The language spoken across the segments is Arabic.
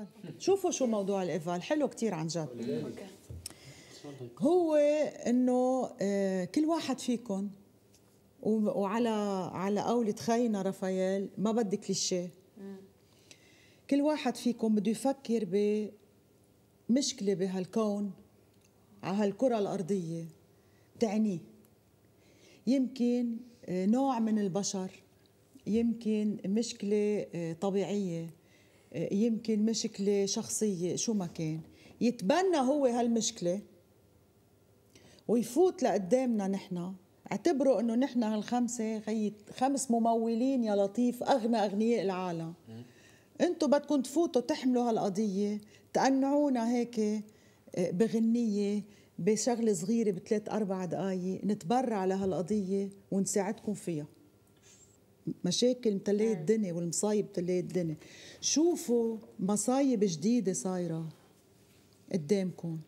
الايفال شوفوا شو موضوع الايفال حلو كتير عن جد هو انه آه، كل واحد فيكم وعلى على قولة خينا رافائيل ما بدي كليشيه كل واحد فيكم بده يفكر بمشكلة بهالكون على هالكرة الأرضية تعني يمكن آه، نوع من البشر يمكن مشكلة آه، طبيعية يمكن مشكلة شخصية شو ما كان يتبنى هو هالمشكلة ويفوت لقدامنا نحن اعتبروا انه نحن هالخمسه خمس ممولين يا لطيف اغنى اغنياء العالم انتم بدكم تفوتوا تحملوا هالقضيه تقنعونا هيك آه، بغنيه بشغله صغيره بثلاث اربع دقائق نتبرع لهالقضيه ونساعدكم فيها مشاكل متلاقي نعم. الدنيا والمصايب متلاقي الدنيا شوفوا مصايب جديدة صايرة قدامكم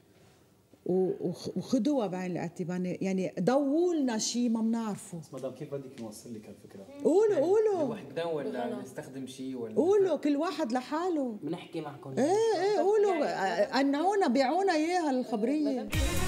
وخدوها بعين الاعتبار يعني ضووا لنا شيء ما بنعرفه بس مدام كيف بدك نوصل لك هالفكره؟ قولوا يعني قولوا لوحدنا ولا نستخدم شيء ولا قولوا كل واحد لحاله بنحكي معكم ايه ايه قولوا قنعونا يعني بيعونا اياها الخبريه